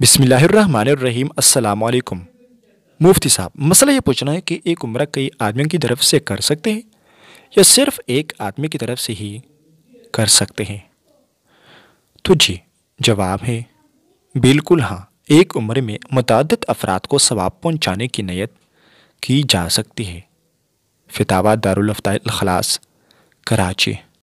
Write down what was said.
बिसमीम अल्लाम मुफ्ती साहब मसला ये पूछना है कि एक उम्र कई आदमियों की तरफ से कर सकते हैं या सिर्फ एक आदमी की तरफ से ही कर सकते हैं तो जी जवाब है बिल्कुल हाँ एक उम्र में मतद अफराद को सवाब पहुँचाने की नयत की जा सकती है फितावा दारुल खलास कराची